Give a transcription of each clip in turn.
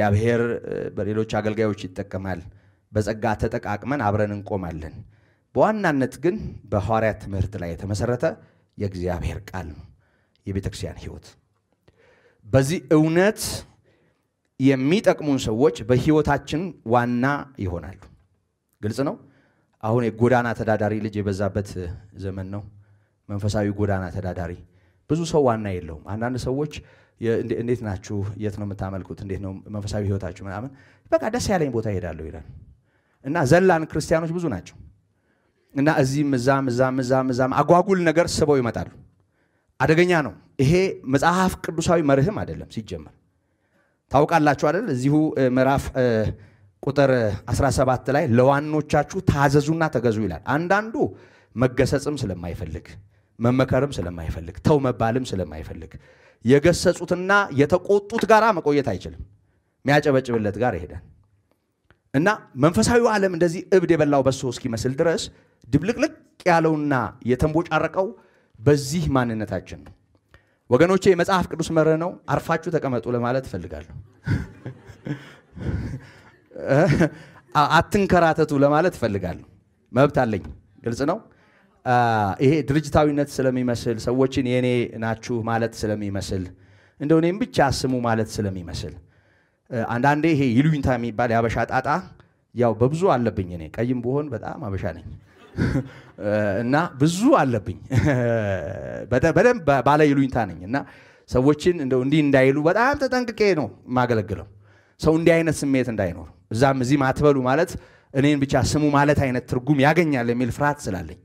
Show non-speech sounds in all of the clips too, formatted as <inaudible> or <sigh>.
እግዚአብሔር በሌሎች አገልጋዮች ይጠቀማል። በጸጋ ተጠቃቅመን አብረን እንቆማለን። በዋናነት ግን በሐዋርያት ትምህርት ላይ የተመሰረተ የእግዚአብሔር ቃል ነው የቤተ ክርስቲያን ህይወት። በዚህ እውነት የሚጠቅሙን ሰዎች በህይወታችን ዋና ይሆናሉ። ግልጽ ነው። አሁን የጎዳና ተዳዳሪ ልጅ የበዛበት ዘመን ነው። መንፈሳዊ ጎዳና ተዳዳሪ ብዙ ሰው ዋና የለውም። አንዳንድ ሰዎች እንዴት ናችሁ? የት ነው የምታመልኩት? እንዴት ነው መንፈሳዊ ህይወታችሁ? ምናምን በቃ ደስ ያለኝ ቦታ ይሄዳለሁ ይላል እና ዘላን ክርስቲያኖች ብዙ ናቸው እና እዚህም እዛም እዛም እዛም እዛም አጓጉል ነገር ስበው ይመጣሉ። አደገኛ ነው ይሄ። መጽሐፍ ቅዱሳዊ መርህም አይደለም ሲጀመር። ታውቃላችሁ አይደል? እዚሁ ምዕራፍ ቁጥር 17 ላይ ለዋኖቻችሁ ታዘዙና ተገዙ ይላል። አንዳንዱ መገሰጽም ስለማይፈልግ መመከርም ስለማይፈልግ ተው መባልም ስለማይፈልግ የገሰጹትና የተቆጡት ጋር መቆየት አይችልም። የሚያጨበጭብለት ጋር ይሄዳል እና መንፈሳዊ ዓለም እንደዚህ እብድ የበላው በሶ እስኪመስል ድረስ ድብልቅልቅ ያለውና የተንቦጫረቀው በዚህ ማንነታችን ነው። ወገኖቼ የመጽሐፍ ቅዱስ መርህ ነው። አርፋችሁ ተቀመጡ ለማለት እፈልጋለሁ። <laughs> አትንከራተቱ ለማለት እፈልጋለሁ። መብት አለኝ። ግልጽ ነው። ይሄ ድርጅታዊነት ስለሚመስል ሰዎችን የእኔ ናችሁ ማለት ስለሚመስል እንደው እኔም ብቻ አስሙ ማለት ስለሚመስል አንዳንዴ ይሄ ይሉኝታ የሚባል የአበሻ ጣጣ ያው በብዙ አለብኝ። እኔ ቀይም ብሆን በጣም አበሻ ነኝ <laughs> እና ብዙ አለብኝ። <laughs> በደንብ ባለ ይሉኝታ ነኝ እና ሰዎችን እንደው እንዲህ እንዳይሉ በጣም ተጠንቅቄ ነው የማገለግለው። ሰው እንዲህ አይነት ስሜት እንዳይኖር እዛም እዚህም አትበሉ ማለት እኔን ብቻ ስሙ ማለት አይነት ትርጉም ያገኛል የሚል ፍርሃት ስላለኝ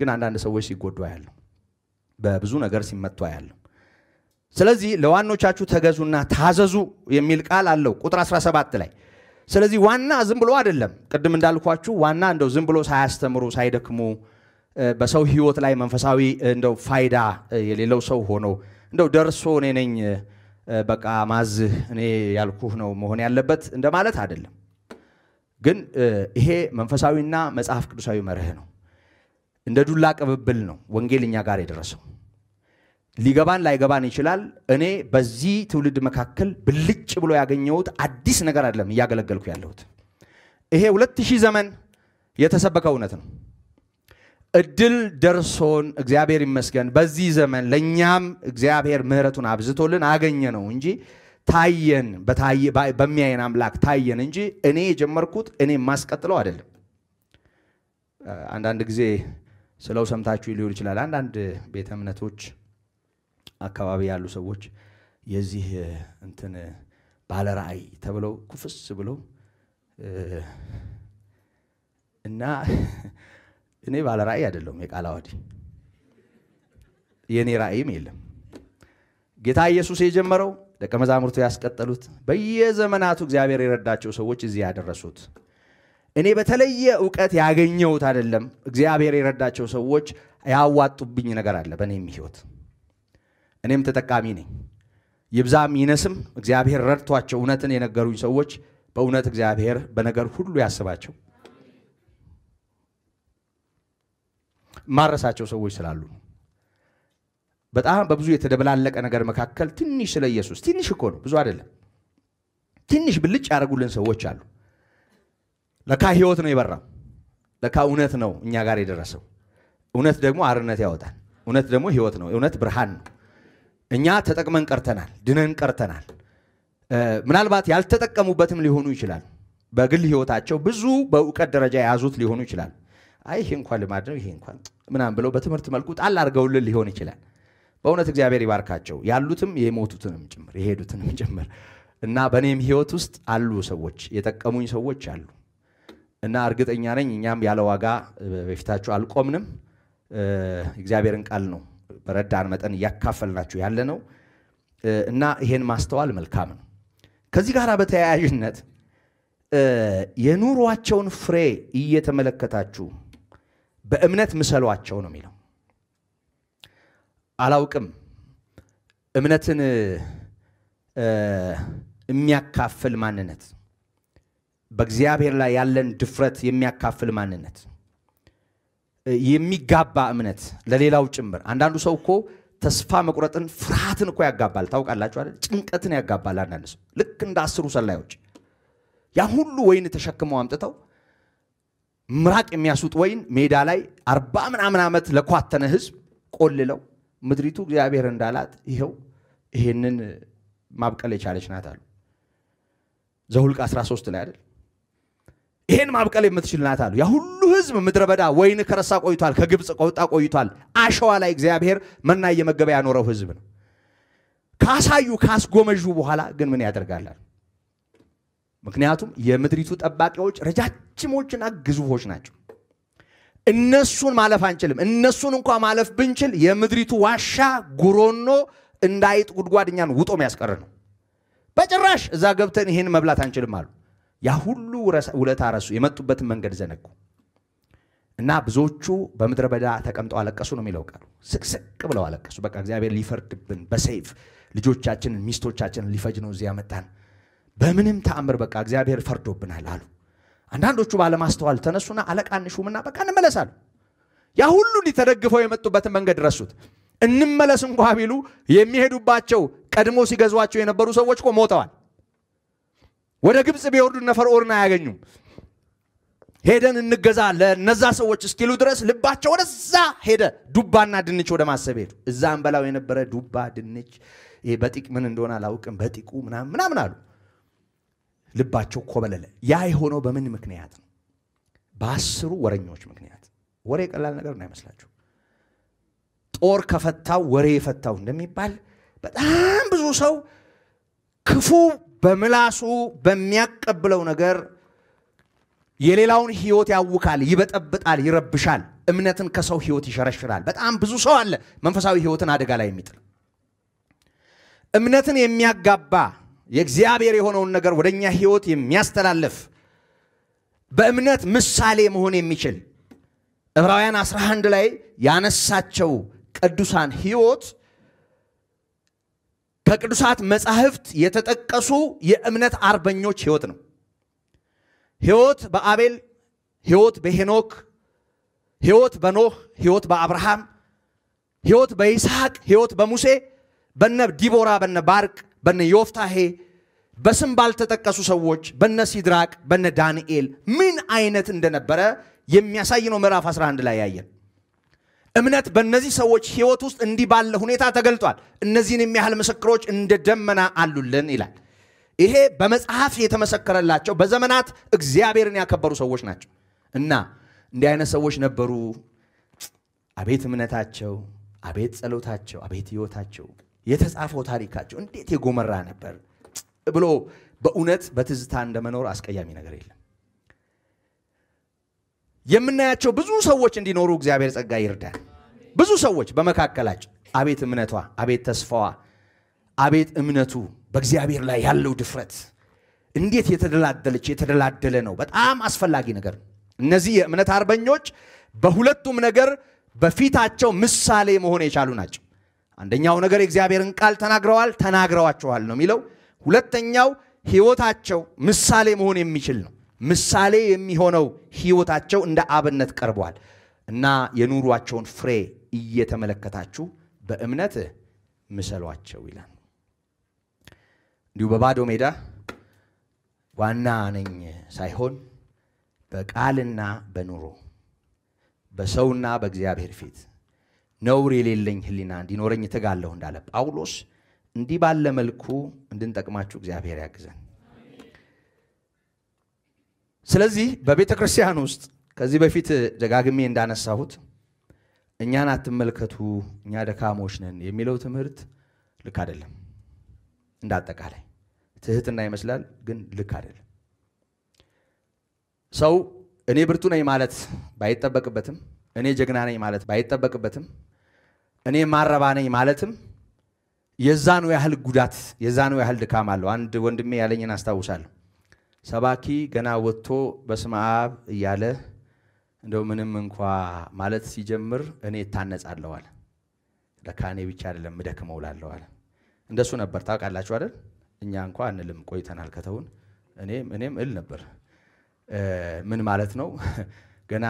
ግን አንዳንድ ሰዎች ሲጎዱ አያለሁ። በብዙ ነገር ሲመቱ አያለሁ። ስለዚህ ለዋኖቻችሁ ተገዙና ታዘዙ የሚል ቃል አለው ቁጥር 17 ላይ። ስለዚህ ዋና ዝም ብሎ አይደለም። ቅድም እንዳልኳችሁ ዋና እንደው ዝም ብሎ ሳያስተምሩ ሳይደክሙ በሰው ህይወት ላይ መንፈሳዊ እንደው ፋይዳ የሌለው ሰው ሆኖ እንደው ደርሶ እኔ ነኝ በቃ ማዝህ እኔ ያልኩህ ነው መሆን ያለበት እንደማለት አይደለም። ግን ይሄ መንፈሳዊና መጽሐፍ ቅዱሳዊ መርህ ነው። እንደ ዱላ ቅብብል ነው ወንጌል እኛ ጋር የደረሰው። ሊገባን ላይገባን ይችላል። እኔ በዚህ ትውልድ መካከል ብልጭ ብሎ ያገኘሁት አዲስ ነገር አይደለም እያገለገልኩ ያለሁት። ይሄ ሁለት ሺህ ዘመን የተሰበከ እውነት ነው። እድል ደርሶን እግዚአብሔር ይመስገን በዚህ ዘመን ለእኛም እግዚአብሔር ምሕረቱን አብዝቶልን አገኘ ነው እንጂ ታየን፣ በሚያየን አምላክ ታየን እንጂ እኔ የጀመርኩት እኔ የማስቀጥለው አይደለም። አንዳንድ ጊዜ ስለው ሰምታችሁ ሊሆን ይችላል። አንዳንድ ቤተ እምነቶች አካባቢ ያሉ ሰዎች የዚህ እንትን ባለ ራእይ ተብለው ኩፍስ ብለው እና እኔ ባለ ራእይ አይደለሁም። የቃል አዋዲ የእኔ ራእይም የለም። ጌታ ኢየሱስ የጀመረው ደቀ መዛሙርቱ ያስቀጠሉት፣ በየዘመናቱ እግዚአብሔር የረዳቸው ሰዎች እዚህ ያደረሱት እኔ በተለየ እውቀት ያገኘሁት አይደለም። እግዚአብሔር የረዳቸው ሰዎች ያዋጡብኝ ነገር አለ በእኔም ህይወት፣ እኔም ተጠቃሚ ነኝ። ይብዛም ይነስም እግዚአብሔር ረድቷቸው እውነትን የነገሩኝ ሰዎች በእውነት እግዚአብሔር በነገር ሁሉ ያስባቸው። ማረሳቸው ሰዎች ስላሉ በጣም በብዙ የተደበላለቀ ነገር መካከል ትንሽ ስለ ኢየሱስ ትንሽ እኮ ነው፣ ብዙ አይደለም። ትንሽ ብልጭ ያደረጉልን ሰዎች አሉ። ለካ ህይወት ነው የበራው። ለካ እውነት ነው እኛ ጋር የደረሰው። እውነት ደግሞ አርነት ያወጣል። እውነት ደግሞ ህይወት ነው። እውነት ብርሃን ነው። እኛ ተጠቅመን ቀርተናል፣ ድነን ቀርተናል። ምናልባት ያልተጠቀሙበትም ሊሆኑ ይችላል። በግል ህይወታቸው ብዙ በእውቀት ደረጃ የያዙት ሊሆኑ ይችላል። አይ ይሄ እንኳን ልማድ ነው፣ ይሄ እንኳን ምናምን ብለው በትምህርት መልኩ ጣል አድርገውልን ሊሆን ይችላል። በእውነት እግዚአብሔር ይባርካቸው፣ ያሉትም የሞቱትንም ጭምር የሄዱትንም ጭምር እና በእኔም ህይወት ውስጥ አሉ ሰዎች፣ የጠቀሙኝ ሰዎች አሉ። እና እርግጠኛ ነኝ እኛም ያለ ዋጋ በፊታችሁ አልቆምንም። እግዚአብሔርን ቃል ነው በረዳን መጠን እያካፈልናችሁ ያለ ነው እና ይሄን ማስተዋል መልካም ነው። ከዚህ ጋር በተያያዥነት የኑሯቸውን ፍሬ እየተመለከታችሁ በእምነት ምሰሏቸው ነው የሚለው። አላውቅም እምነትን የሚያካፍል ማንነት በእግዚአብሔር ላይ ያለን ድፍረት የሚያካፍል ማንነት፣ የሚጋባ እምነት ለሌላው ጭምር። አንዳንዱ ሰው እኮ ተስፋ መቁረጥን፣ ፍርሃትን እኮ ያጋባል። ታውቃላችሁ አይደል? ጭንቀትን ያጋባል። አንዳንድ ሰው ልክ እንደ አስሩ ሰላዮች ያ ሁሉ ወይን ተሸክመው አምጥተው ምራቅ የሚያስውጥ ወይን ሜዳ ላይ አርባ ምናምን ዓመት ለኳተነ ህዝብ ቆልለው ምድሪቱ እግዚአብሔር እንዳላት ይኸው ይሄንን ማብቀል የቻለች ናት አሉ። ዘሁልቅ 13 ላይ አይደል ይሄን ማብቀል የምትችል ናት አሉ። ያ ሁሉ ህዝብ ምድረ በዳ ወይን ከረሳ ቆይቷል፣ ከግብፅ ቆጣ ቆይቷል። አሸዋ ላይ እግዚአብሔር መና እየመገበ ያኖረው ህዝብ ነው። ካሳዩ ካስጎመዡ በኋላ ግን ምን ያደርጋላል? ምክንያቱም የምድሪቱ ጠባቂዎች ረጃጅሞችና ግዙፎች ናቸው። እነሱን ማለፍ አንችልም። እነሱን እንኳ ማለፍ ብንችል የምድሪቱ ዋሻ ጉሮኖ እንዳይጥ ጉድጓድ እኛን ውጦ የሚያስቀር ነው። በጭራሽ እዛ ገብተን ይህን መብላት አንችልም አሉ። ያ ሁሉ ውለታ ረሱ፣ የመጡበትን መንገድ ዘነጉ እና ብዙዎቹ በምድረ በዳ ተቀምጠው አለቀሱ ነው የሚለው ቃሉ። ስቅስቅ ብለው አለቀሱ። በቃ እግዚአብሔር ሊፈርድብን በሰይፍ ልጆቻችንን፣ ሚስቶቻችንን ሊፈጅ ነው እዚህ ያመጣን፣ በምንም ተአምር በቃ እግዚአብሔር ፈርዶብናል አሉ። አንዳንዶቹ ባለማስተዋል ተነሱና አለቃ እንሹምና በቃ እንመለሳሉ። ያ ሁሉ ሊተደግፈው የመጡበትን መንገድ ረሱት። እንመለስ እንኳ ቢሉ የሚሄዱባቸው ቀድሞ ሲገዟቸው የነበሩ ሰዎች እኮ ሞተዋል። ወደ ግብፅ ቢወርዱ እነ ፈርዖንን አያገኙም። ሄደን እንገዛ ለነዛ ሰዎች እስኪሉ ድረስ ልባቸው ወደዛ ሄደ። ዱባና ድንች ወደ ማሰብ ሄዱ። እዛ እንበላው የነበረ ዱባ፣ ድንች፣ በጢቅ ምን እንደሆነ አላውቅም፣ በጢቁ ምናምን ምናምን አሉ። ልባቸው ኮበለለ። ያ የሆነው በምን ምክንያት ነው? በአስሩ ወረኞች ምክንያት። ወሬ ቀላል ነገር እንዳይመስላችሁ። ጦር ከፈታው ወሬ የፈታው እንደሚባል በጣም ብዙ ሰው ክፉ በምላሱ በሚያቀብለው ነገር የሌላውን ህይወት ያውካል፣ ይበጠብጣል፣ ይረብሻል። እምነትን ከሰው ህይወት ይሸረሽራል። በጣም ብዙ ሰው አለ መንፈሳዊ ህይወትን አደጋ ላይ የሚጥል እምነትን የሚያጋባ የእግዚአብሔር የሆነውን ነገር ወደኛ ህይወት የሚያስተላልፍ በእምነት ምሳሌ መሆን የሚችል ዕብራውያን 11 ላይ ያነሳቸው ቅዱሳን ህይወት ከቅዱሳት መጻሕፍት የተጠቀሱ የእምነት አርበኞች ህይወት ነው። ህይወት በአቤል፣ ህይወት በሄኖክ፣ ህይወት በኖህ፣ ህይወት በአብርሃም፣ ህይወት በይስሐቅ፣ ህይወት በሙሴ፣ በነ ዲቦራ፣ በነ ባርቅ፣ በነ ዮፍታሄ፣ በስም ባልተጠቀሱ ሰዎች፣ በነ ሲድራቅ፣ በነ ዳንኤል ምን አይነት እንደነበረ የሚያሳይ ነው። ምዕራፍ 11 ላይ ያየን። እምነት በእነዚህ ሰዎች ህይወት ውስጥ እንዲህ ባለ ሁኔታ ተገልጧል። እነዚህን የሚያህል ምስክሮች እንደ ደመና አሉልን ይላል። ይሄ በመጽሐፍ የተመሰከረላቸው በዘመናት እግዚአብሔርን ያከበሩ ሰዎች ናቸው እና እንዲህ አይነት ሰዎች ነበሩ። አቤት እምነታቸው፣ አቤት ጸሎታቸው፣ አቤት ህይወታቸው፣ የተጻፈው ታሪካቸው እንዴት የጎመራ ነበር ብሎ በእውነት በትዝታ እንደመኖር አስቀያሚ ነገር የለም። የምናያቸው ብዙ ሰዎች እንዲኖሩ እግዚአብሔር ጸጋ ይርዳል። ብዙ ሰዎች በመካከላቸው አቤት እምነቷ፣ አቤት ተስፋዋ፣ አቤት እምነቱ በእግዚአብሔር ላይ ያለው ድፍረት እንዴት የተደላደለች የተደላደለ ነው። በጣም አስፈላጊ ነገር ነው። እነዚህ የእምነት አርበኞች በሁለቱም ነገር በፊታቸው ምሳሌ መሆን የቻሉ ናቸው። አንደኛው ነገር የእግዚአብሔርን ቃል ተናግረዋል፣ ተናግረዋቸዋል ነው የሚለው። ሁለተኛው ህይወታቸው ምሳሌ መሆን የሚችል ነው። ምሳሌ የሚሆነው ህይወታቸው እንደ አብነት ቀርቧል እና የኑሯቸውን ፍሬ እየተመለከታችሁ በእምነት ምሰሏቸው ይላል። እንዲሁ በባዶ ሜዳ ዋና ነኝ ሳይሆን በቃልና በኑሮ በሰውና በእግዚአብሔር ፊት ነውር የሌለኝ ህሊና እንዲኖረኝ እተጋለሁ እንዳለ ጳውሎስ እንዲህ ባለ መልኩ እንድንጠቅማችሁ እግዚአብሔር ያግዘን። ስለዚህ በቤተ ክርስቲያን ውስጥ ከዚህ በፊት ደጋግሜ እንዳነሳሁት እኛን አትመልከቱ፣ እኛ ደካሞች ነን የሚለው ትምህርት ልክ አይደለም። እንዳጠቃላይ ትህትና ይመስላል፣ ግን ልክ አይደለም። ሰው እኔ ብርቱ ነኝ ማለት ባይጠበቅበትም፣ እኔ ጀግና ነኝ ማለት ባይጠበቅበትም፣ እኔ ማረባ ነኝ ማለትም የዛኑ ያህል ጉዳት የዛኑ ያህል ድካም አለው። አንድ ወንድሜ ያለኝን አስታውሳለሁ። ሰባኪ ገና ወጥቶ በስመ አብ እያለ እንደው ምንም እንኳ ማለት ሲጀምር እኔ እታነጻለዋል። ለካ እኔ ብቻ አይደለም ምደክመው ላለዋል። እንደሱ ነበር ታውቃላችሁ አይደል? እኛ እንኳ አንልም ቆይተናል ከተውን። እኔም እኔም እል ነበር። ምን ማለት ነው? ገና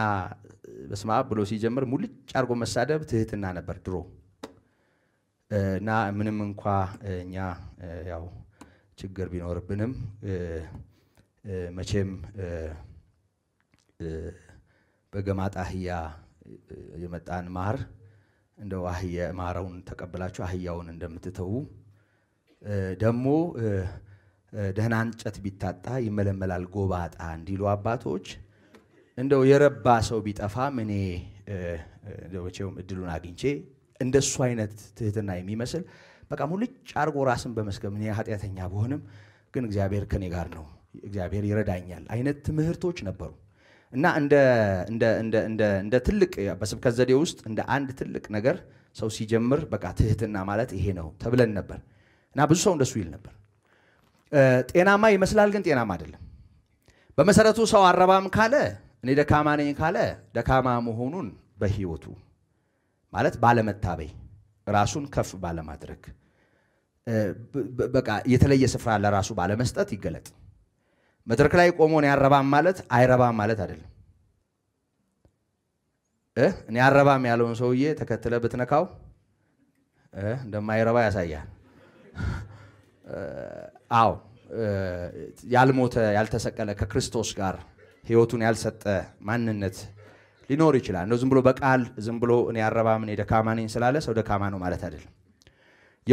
በስመ አብ ብሎ ሲጀምር ሙልጭ አድርጎ መሳደብ ትህትና ነበር ድሮ እና ምንም እንኳ እኛ ያው ችግር ቢኖርብንም መቼም በገማጣ አህያ የመጣን ማር እንደው አህያ ማረውን ተቀብላችሁ አህያውን እንደምትተዉ ደግሞ ደህና እንጨት ቢታጣ ይመለመላል ጎባጣ እንዲሉ አባቶች እንደው የረባ ሰው ቢጠፋም እኔ መቼም እድሉን አግኝቼ እንደሱ አይነት ትህትና የሚመስል በቃ ሙልጭ አርጎ ራስን በመስገብ እኔ ኃጢአተኛ ብሆንም ግን እግዚአብሔር ከኔ ጋር ነው እግዚአብሔር ይረዳኛል አይነት ትምህርቶች ነበሩ እና እንደ ትልቅ በስብከት ዘዴ ውስጥ እንደ አንድ ትልቅ ነገር ሰው ሲጀምር በቃ ትህትና ማለት ይሄ ነው ተብለን ነበር እና ብዙ ሰው እንደሱ ይል ነበር። ጤናማ ይመስላል፣ ግን ጤናማ አይደለም። በመሰረቱ ሰው አረባም ካለ እኔ ደካማ ነኝ ካለ ደካማ መሆኑን በህይወቱ ማለት ባለመታበይ ራሱን ከፍ ባለማድረግ በቃ የተለየ ስፍራ ለራሱ ባለመስጠት ይገለጥ። መድረክ ላይ ቆሞ እኔ አረባም ማለት አይረባም ማለት አይደለም። እኔ አረባም ያለውን ሰውዬ ተከትለ ብትነካው እንደማይረባ ያሳያል። አዎ ያልሞተ ያልተሰቀለ ከክርስቶስ ጋር ህይወቱን ያልሰጠ ማንነት ሊኖር ይችላል። እንደው ዝም ብሎ በቃል ዝም ብሎ እኔ አረባም እኔ ደካማ ነኝ ስላለ ሰው ደካማ ነው ማለት አይደለም።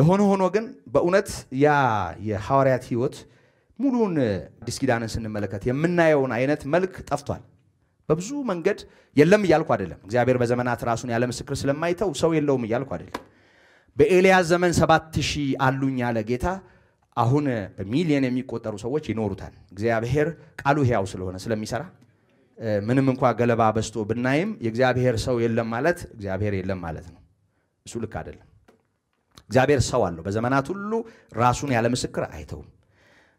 የሆነ ሆኖ ግን በእውነት ያ የሐዋርያት ህይወት ሙሉውን አዲስ ኪዳንን ስንመለከት የምናየውን አይነት መልክ ጠፍቷል። በብዙ መንገድ የለም እያልኩ አይደለም። እግዚአብሔር በዘመናት ራሱን ያለ ምስክር ስለማይተው ሰው የለውም እያልኩ አይደለም። በኤልያስ ዘመን ሰባት ሺህ አሉኝ ያለ ጌታ አሁን በሚሊየን የሚቆጠሩ ሰዎች ይኖሩታል። እግዚአብሔር ቃሉ ሕያው ስለሆነ ስለሚሰራ ምንም እንኳ ገለባ በስቶ ብናይም የእግዚአብሔር ሰው የለም ማለት እግዚአብሔር የለም ማለት ነው። እሱ ልክ አይደለም። እግዚአብሔር ሰው አለው። በዘመናት ሁሉ ራሱን ያለ ምስክር አይተውም።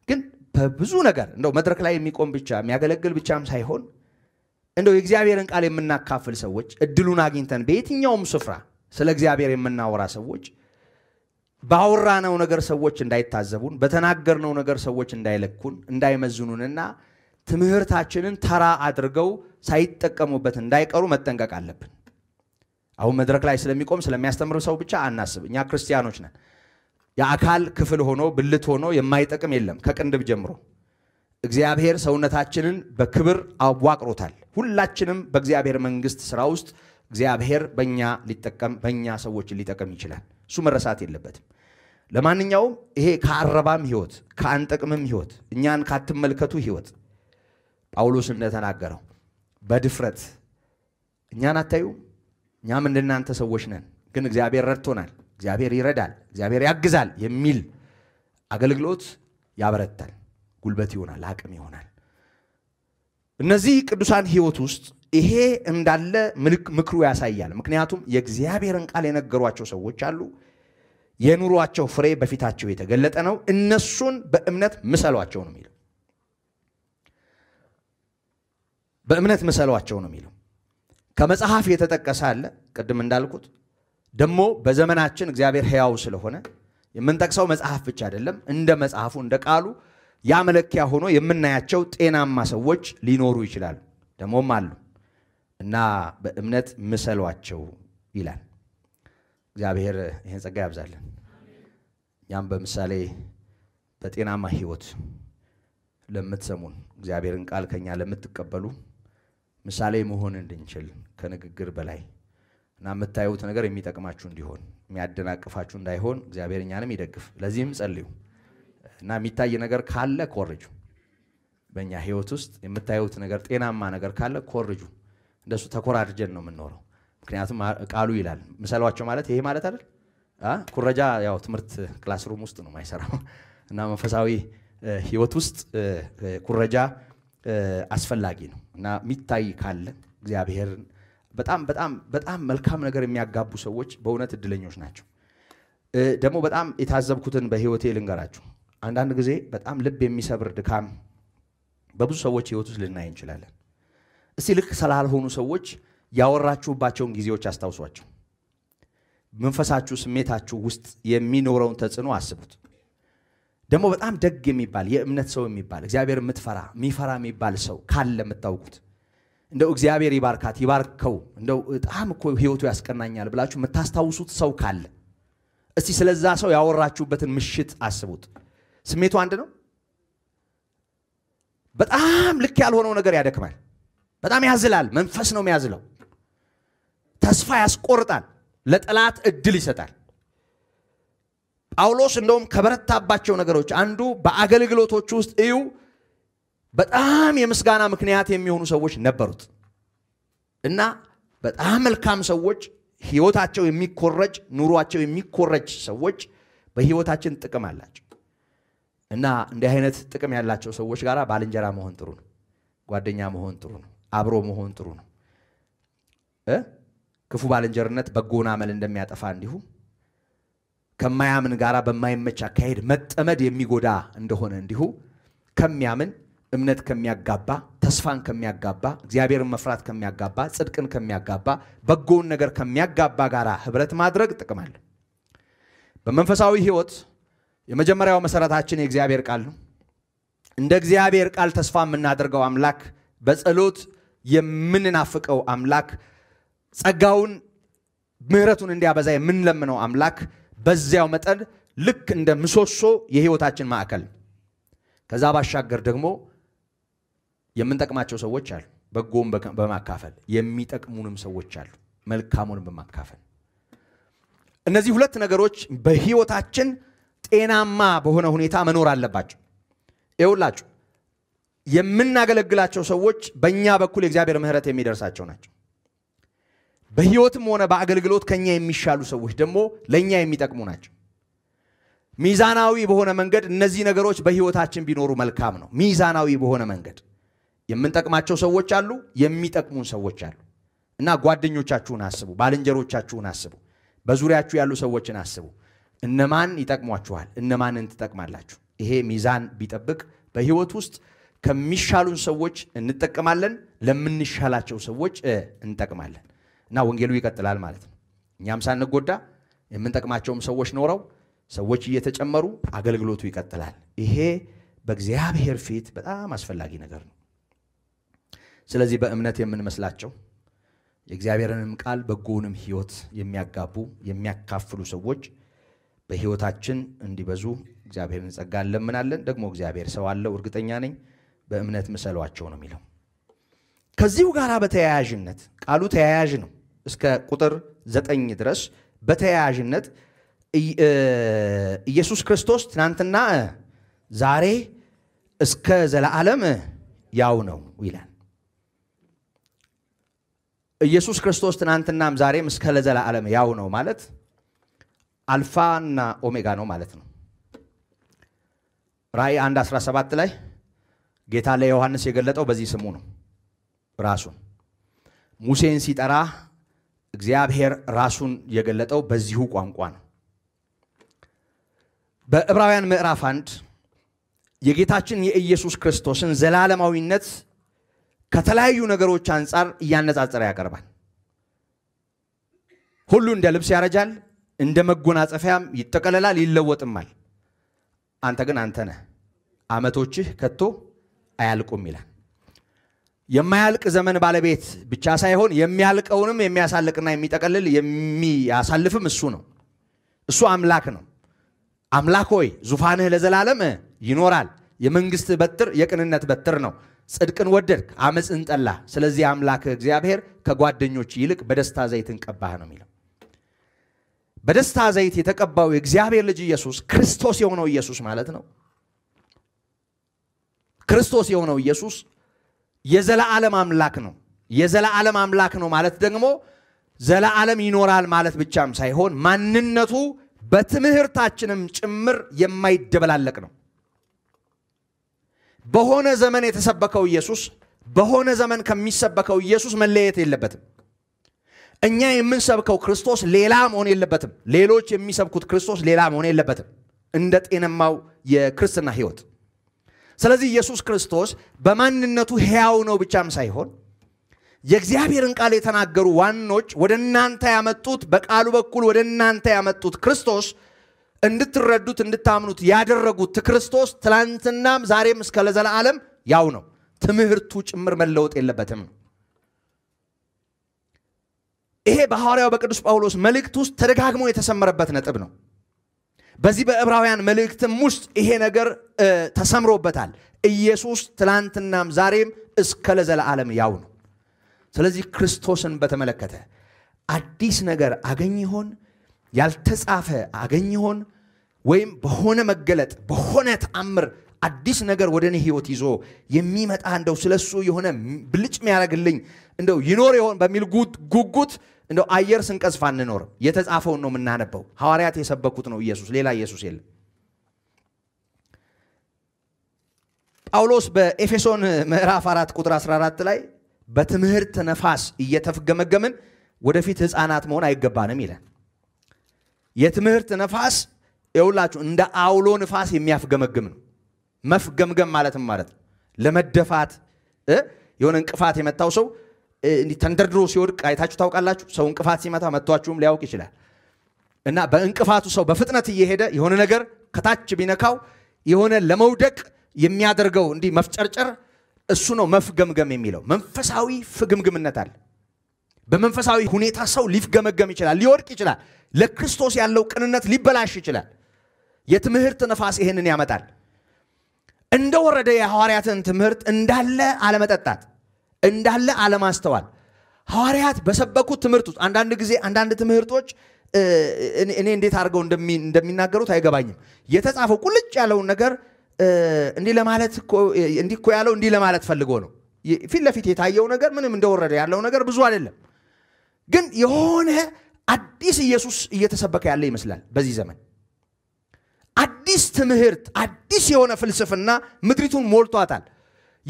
ግን በብዙ ነገር እንደው መድረክ ላይ የሚቆም ብቻ የሚያገለግል ብቻም ሳይሆን እንደው የእግዚአብሔርን ቃል የምናካፍል ሰዎች እድሉን አግኝተን በየትኛውም ስፍራ ስለ እግዚአብሔር የምናወራ ሰዎች ባወራነው ነገር ሰዎች እንዳይታዘቡን፣ በተናገርነው ነገር ሰዎች እንዳይለኩን፣ እንዳይመዝኑንና ትምህርታችንን ተራ አድርገው ሳይጠቀሙበት እንዳይቀሩ መጠንቀቅ አለብን። አሁን መድረክ ላይ ስለሚቆም ስለሚያስተምር ሰው ብቻ አናስብ። እኛ ክርስቲያኖች ነን። የአካል ክፍል ሆኖ ብልት ሆኖ የማይጠቅም የለም ከቅንድብ ጀምሮ። እግዚአብሔር ሰውነታችንን በክብር አዋቅሮታል። ሁላችንም በእግዚአብሔር መንግስት ስራ ውስጥ እግዚአብሔር በእኛ ሊጠቀም በእኛ ሰዎችን ሊጠቀም ይችላል። እሱ መረሳት የለበትም። ለማንኛውም ይሄ ከአረባም ህይወት ከአንጠቅምም ህይወት እኛን ካትመልከቱ ህይወት ጳውሎስ እንደተናገረው በድፍረት እኛን አታዩም፣ እኛም እንደናንተ ሰዎች ነን፣ ግን እግዚአብሔር ረድቶናል። እግዚአብሔር ይረዳል፣ እግዚአብሔር ያግዛል የሚል አገልግሎት ያበረታል፣ ጉልበት ይሆናል፣ አቅም ይሆናል። እነዚህ ቅዱሳን ህይወት ውስጥ ይሄ እንዳለ ምክሩ ያሳያል። ምክንያቱም የእግዚአብሔርን ቃል የነገሯቸው ሰዎች አሉ። የኑሯቸው ፍሬ በፊታቸው የተገለጠ ነው። እነሱን በእምነት ምሰሏቸው ነው የሚለው። በእምነት ምሰሏቸው ነው የሚለው። ከመጽሐፍ የተጠቀሰ አለ። ቅድም እንዳልኩት ደግሞ በዘመናችን እግዚአብሔር ሕያው ስለሆነ የምንጠቅሰው መጽሐፍ ብቻ አይደለም፣ እንደ መጽሐፉ እንደ ቃሉ ያ መለኪያ ሆኖ የምናያቸው ጤናማ ሰዎች ሊኖሩ ይችላሉ፣ ደግሞም አሉ እና በእምነት ምሰሏቸው ይላል። እግዚአብሔር ይህን ጸጋ ያብዛለን። እኛም በምሳሌ በጤናማ ህይወት ለምትሰሙን እግዚአብሔርን ቃል ከኛ ለምትቀበሉ ምሳሌ መሆን እንድንችል ከንግግር በላይ እና የምታዩት ነገር የሚጠቅማችሁ እንዲሆን የሚያደናቅፋችሁ እንዳይሆን እግዚአብሔር እኛንም ይደግፍ። ለዚህም ጸልዩ እና የሚታይ ነገር ካለ ኮርጁ። በእኛ ህይወት ውስጥ የምታዩት ነገር ጤናማ ነገር ካለ ኮርጁ። እንደሱ ተኮራርጀን ነው የምንኖረው። ምክንያቱም ቃሉ ይላል ምሰሏቸው ማለት ይሄ ማለት አይደል? ኩረጃ ያው ትምህርት ክላስሩም ውስጥ ነው ማይሰራው እና መንፈሳዊ ህይወት ውስጥ ኩረጃ አስፈላጊ ነው እና የሚታይ ካለ እግዚአብሔርን በጣም በጣም በጣም መልካም ነገር የሚያጋቡ ሰዎች በእውነት እድለኞች ናቸው። ደግሞ በጣም የታዘብኩትን በህይወቴ ልንገራችሁ። አንዳንድ ጊዜ በጣም ልብ የሚሰብር ድካም በብዙ ሰዎች ህይወት ውስጥ ልናይ እንችላለን። እስቲ ልክ ስላልሆኑ ሰዎች ያወራችሁባቸውን ጊዜዎች አስታውሷቸው። መንፈሳችሁ፣ ስሜታችሁ ውስጥ የሚኖረውን ተጽዕኖ አስቡት። ደግሞ በጣም ደግ የሚባል የእምነት ሰው የሚባል እግዚአብሔር የምትፈራ የሚፈራ የሚባል ሰው ካለ የምታውቁት እንደው እግዚአብሔር ይባርካት ይባርከው፣ እንደው በጣም እኮ ህይወቱ ያስቀናኛል ብላችሁ የምታስታውሱት ሰው ካለ እስቲ ስለዛ ሰው ያወራችሁበትን ምሽት አስቡት። ስሜቱ አንድ ነው። በጣም ልክ ያልሆነው ነገር ያደክማል። በጣም ያዝላል። መንፈስ ነው የሚያዝለው። ተስፋ ያስቆርጣል። ለጠላት እድል ይሰጣል። ጳውሎስ እንደውም ከበረታባቸው ነገሮች አንዱ በአገልግሎቶች ውስጥ እዩ በጣም የምስጋና ምክንያት የሚሆኑ ሰዎች ነበሩት እና በጣም መልካም ሰዎች፣ ህይወታቸው የሚኮረጅ ኑሯቸው የሚኮረጅ ሰዎች በህይወታችን ጥቅም አላቸው እና እንዲህ አይነት ጥቅም ያላቸው ሰዎች ጋር ባልንጀራ መሆን ጥሩ ነው። ጓደኛ መሆን ጥሩ ነው። አብሮ መሆን ጥሩ ነው። ክፉ ባልንጀርነት በጎን አመል እንደሚያጠፋ እንዲሁ ከማያምን ጋራ በማይመች አካሄድ መጠመድ የሚጎዳ እንደሆነ እንዲሁ ከሚያምን እምነት ከሚያጋባ፣ ተስፋን ከሚያጋባ፣ እግዚአብሔርን መፍራት ከሚያጋባ፣ ጽድቅን ከሚያጋባ፣ በጎውን ነገር ከሚያጋባ ጋር ህብረት ማድረግ ጥቅም አለ። በመንፈሳዊ ህይወት የመጀመሪያው መሰረታችን የእግዚአብሔር ቃል ነው። እንደ እግዚአብሔር ቃል ተስፋ የምናደርገው አምላክ፣ በጸሎት የምንናፍቀው አምላክ፣ ጸጋውን ምሕረቱን እንዲያበዛ የምንለምነው አምላክ በዚያው መጠን ልክ እንደ ምሰሶ የህይወታችን ማዕከል ከዛ ባሻገር ደግሞ የምንጠቅማቸው ሰዎች አሉ። በጎን በማካፈል የሚጠቅሙንም ሰዎች አሉ። መልካሙንም በማካፈል እነዚህ ሁለት ነገሮች በህይወታችን ጤናማ በሆነ ሁኔታ መኖር አለባቸው። ይውላችሁ የምናገለግላቸው ሰዎች በእኛ በኩል የእግዚአብሔር ምሕረት የሚደርሳቸው ናቸው። በህይወትም ሆነ በአገልግሎት ከኛ የሚሻሉ ሰዎች ደግሞ ለእኛ የሚጠቅሙ ናቸው። ሚዛናዊ በሆነ መንገድ እነዚህ ነገሮች በህይወታችን ቢኖሩ መልካም ነው። ሚዛናዊ በሆነ መንገድ የምንጠቅማቸው ሰዎች አሉ፣ የሚጠቅሙን ሰዎች አሉ። እና ጓደኞቻችሁን አስቡ፣ ባልንጀሮቻችሁን አስቡ፣ በዙሪያችሁ ያሉ ሰዎችን አስቡ። እነማን ይጠቅሟችኋል? እነማንን ትጠቅማላችሁ? ይሄ ሚዛን ቢጠብቅ በህይወት ውስጥ ከሚሻሉን ሰዎች እንጠቀማለን፣ ለምንሻላቸው ሰዎች እንጠቅማለን። እና ወንጌሉ ይቀጥላል ማለት ነው። እኛም ሳንጎዳ የምንጠቅማቸውም ሰዎች ኖረው ሰዎች እየተጨመሩ አገልግሎቱ ይቀጥላል። ይሄ በእግዚአብሔር ፊት በጣም አስፈላጊ ነገር ነው። ስለዚህ በእምነት የምንመስላቸው የእግዚአብሔርንም ቃል በጎውንም ህይወት የሚያጋቡ የሚያካፍሉ ሰዎች በህይወታችን እንዲበዙ እግዚአብሔርን ጸጋ እንለምናለን። ደግሞ እግዚአብሔር ሰው አለው፣ እርግጠኛ ነኝ። በእምነት ምሰሏቸው ነው የሚለው። ከዚሁ ጋር በተያያዥነት ቃሉ ተያያዥ ነው እስከ ቁጥር ዘጠኝ ድረስ በተያያዥነት ኢየሱስ ክርስቶስ ትናንትና፣ ዛሬ እስከ ዘለዓለም ያው ነው ይላል። ኢየሱስ ክርስቶስ ትናንትናም ዛሬም እስከ ለዘላለም ያው ነው ማለት አልፋና ኦሜጋ ነው ማለት ነው። ራእይ 1 17 ላይ ጌታ ለዮሐንስ የገለጠው በዚህ ስሙ ነው ራሱን ሙሴን ሲጠራ እግዚአብሔር ራሱን የገለጠው በዚሁ ቋንቋ ነው። በዕብራውያን ምዕራፍ አንድ የጌታችን የኢየሱስ ክርስቶስን ዘላለማዊነት ከተለያዩ ነገሮች አንጻር እያነጻጸረ ያቀርባል። ሁሉ እንደ ልብስ ያረጃል፣ እንደ መጎናጸፊያም ይጠቀለላል፣ ይለወጥማል። አንተ ግን አንተ ነህ፣ አመቶችህ ከቶ አያልቁም ይላል። የማያልቅ ዘመን ባለቤት ብቻ ሳይሆን የሚያልቀውንም የሚያሳልቅና የሚጠቀልል የሚያሳልፍም እሱ ነው። እሱ አምላክ ነው። አምላክ ሆይ ዙፋንህ ለዘላለም ይኖራል። የመንግስት በትር የቅንነት በትር ነው። ጽድቅን ወደድክ፣ አመፅን ጠላ። ስለዚህ አምላክህ እግዚአብሔር ከጓደኞች ይልቅ በደስታ ዘይትን ቀባህ ነው የሚለው። በደስታ ዘይት የተቀባው የእግዚአብሔር ልጅ ኢየሱስ ክርስቶስ የሆነው ኢየሱስ ማለት ነው። ክርስቶስ የሆነው ኢየሱስ የዘላዓለም አምላክ ነው። የዘላዓለም አምላክ ነው ማለት ደግሞ ዘላዓለም ይኖራል ማለት ብቻም ሳይሆን ማንነቱ በትምህርታችንም ጭምር የማይደበላለቅ ነው። በሆነ ዘመን የተሰበከው ኢየሱስ በሆነ ዘመን ከሚሰበከው ኢየሱስ መለየት የለበትም። እኛ የምንሰብከው ክርስቶስ ሌላ መሆን የለበትም። ሌሎች የሚሰብኩት ክርስቶስ ሌላ መሆን የለበትም። እንደ ጤናማው የክርስትና ህይወት። ስለዚህ ኢየሱስ ክርስቶስ በማንነቱ ሕያው ነው ብቻም ሳይሆን የእግዚአብሔርን ቃል የተናገሩ ዋኖች ወደ እናንተ ያመጡት በቃሉ በኩል ወደ እናንተ ያመጡት ክርስቶስ እንድትረዱት እንድታምኑት ያደረጉት ክርስቶስ ትላንትናም ዛሬም እስከ ለዘላለም ያው ነው። ትምህርቱ ጭምር መለወጥ የለበትም ነው። ይሄ በሐዋርያው በቅዱስ ጳውሎስ መልእክት ውስጥ ተደጋግሞ የተሰመረበት ነጥብ ነው። በዚህ በዕብራውያን መልእክትም ውስጥ ይሄ ነገር ተሰምሮበታል። ኢየሱስ ትላንትናም ዛሬም እስከ ለዘለዓለም ያው ነው። ስለዚህ ክርስቶስን በተመለከተ አዲስ ነገር አገኝ ይሆን? ያልተጻፈ አገኝ ይሆን ወይም በሆነ መገለጥ በሆነ ተአምር አዲስ ነገር ወደ እኔ ህይወት ይዞ የሚመጣ እንደው ስለሱ የሆነ ብልጭ የሚያደርግልኝ እንደው ይኖር ይሆን በሚል ጉጉት እንደው አየር ስንቀዝፍ አንኖርም። የተጻፈውን ነው የምናነበው። ሐዋርያት የሰበኩት ነው ኢየሱስ፣ ሌላ ኢየሱስ የለም። ጳውሎስ በኤፌሶን ምዕራፍ 4 ቁጥር 14 ላይ በትምህርት ነፋስ እየተፍገመገምን ወደፊት ህፃናት መሆን አይገባንም ይለን። የትምህርት ነፋስ ይውላችሁ እንደ አውሎ ንፋስ የሚያፍገመግም ነው። መፍገምገም ማለትም ማለት ነው ለመደፋት የሆነ እንቅፋት የመታው ሰው ተንደርድሮ ሲወድቅ አይታችሁ ታውቃላችሁ። ሰው እንቅፋት ሲመታ መጥቷችሁም ሊያውቅ ይችላል። እና በእንቅፋቱ ሰው በፍጥነት እየሄደ የሆነ ነገር ከታች ቢነካው የሆነ ለመውደቅ የሚያደርገው እንዲህ መፍጨርጨር እሱ ነው መፍገምገም የሚለው መንፈሳዊ ፍግምግምነት አለ። በመንፈሳዊ ሁኔታ ሰው ሊፍገመገም ይችላል፣ ሊወድቅ ይችላል። ለክርስቶስ ያለው ቅንነት ሊበላሽ ይችላል። የትምህርት ነፋስ ይህንን ያመጣል። እንደወረደ የሐዋርያትን ትምህርት እንዳለ አለመጠጣት፣ እንዳለ አለማስተዋል። ሐዋርያት በሰበኩት ትምህርት ውስጥ አንዳንድ ጊዜ አንዳንድ ትምህርቶች እኔ እንዴት አድርገው እንደሚናገሩት አይገባኝም። የተጻፈው ቁልጭ ያለውን ነገር እንዲህ ለማለት እንዲህ እኮ ያለው እንዲህ ለማለት ፈልጎ ነው። ፊት ለፊት የታየው ነገር ምንም እንደወረደ ያለው ነገር ብዙ አይደለም። ግን የሆነ አዲስ ኢየሱስ እየተሰበከ ያለ ይመስላል በዚህ ዘመን። አዲስ ትምህርት፣ አዲስ የሆነ ፍልስፍና ምድሪቱን ሞልቷታል።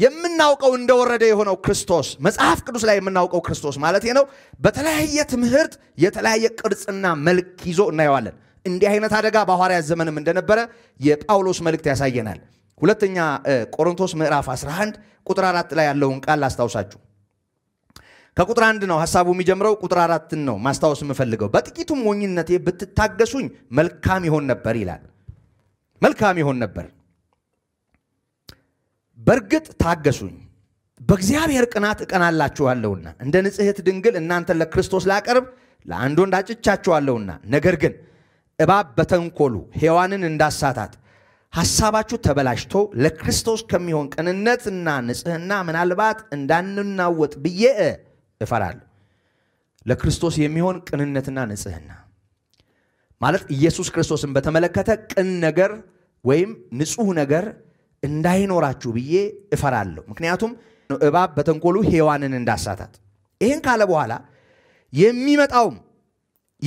የምናውቀው እንደወረደ የሆነው ክርስቶስ መጽሐፍ ቅዱስ ላይ የምናውቀው ክርስቶስ ማለት ነው። በተለያየ ትምህርት የተለያየ ቅርጽና መልክ ይዞ እናየዋለን። እንዲህ አይነት አደጋ በሐዋርያት ዘመንም እንደነበረ የጳውሎስ መልእክት ያሳየናል። ሁለተኛ ቆሮንቶስ ምዕራፍ 11 ቁጥር 4 ላይ ያለውን ቃል አስታውሳችሁ ከቁጥር አንድ ነው ሀሳቡ የሚጀምረው። ቁጥር አራትን ነው ማስታወስ የምፈልገው። በጥቂቱ ሞኝነቴ ብትታገሱኝ መልካም ይሆን ነበር ይላል። መልካም ይሆን ነበር። በእርግጥ ታገሱኝ፣ በእግዚአብሔር ቅናት እቀናላችኋለሁና እንደ ንጽሕት ድንግል እናንተን ለክርስቶስ ላቀርብ ለአንድ ወንድ አጭቻችኋለሁና። ነገር ግን እባብ በተንኮሉ ሔዋንን እንዳሳታት ሐሳባችሁ ተበላሽቶ ለክርስቶስ ከሚሆን ቅንነትና ንጽሕና ምናልባት እንዳንናወጥ ብዬ እፈራለሁ። ለክርስቶስ የሚሆን ቅንነትና ንጽህና ማለት ኢየሱስ ክርስቶስን በተመለከተ ቅን ነገር ወይም ንጹህ ነገር እንዳይኖራችሁ ብዬ እፈራለሁ። ምክንያቱም እባብ በተንኮሉ ሔዋንን እንዳሳታት። ይህን ካለ በኋላ የሚመጣውም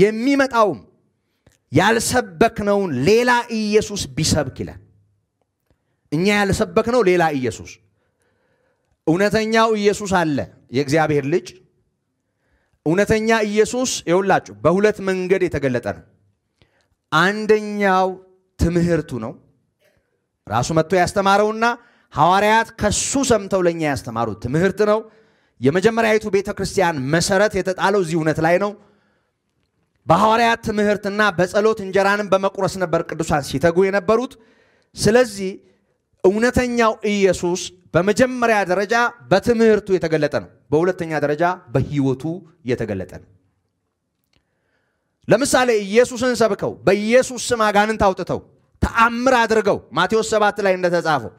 የሚመጣውም ያልሰበክነውን ሌላ ኢየሱስ ቢሰብክ ይላል። እኛ ያልሰበክነው ሌላ ኢየሱስ እውነተኛው ኢየሱስ አለ የእግዚአብሔር ልጅ እውነተኛ ኢየሱስ ይውላችሁ በሁለት መንገድ የተገለጠ ነው። አንደኛው ትምህርቱ ነው። ራሱ መጥቶ ያስተማረውና ሐዋርያት ከሱ ሰምተው ለእኛ ያስተማሩት ትምህርት ነው። የመጀመሪያዊቱ ቤተ ክርስቲያን መሰረት የተጣለው እዚህ እውነት ላይ ነው። በሐዋርያት ትምህርትና በጸሎት እንጀራንም በመቁረስ ነበር ቅዱሳን ሲተጉ የነበሩት። ስለዚህ እውነተኛው ኢየሱስ በመጀመሪያ ደረጃ በትምህርቱ የተገለጠ ነው። በሁለተኛ ደረጃ በህይወቱ የተገለጠ ነው። ለምሳሌ ኢየሱስን ሰብከው፣ በኢየሱስ ስም አጋንንት አውጥተው፣ ተአምር አድርገው ማቴዎስ ሰባት ላይ እንደተጻፈው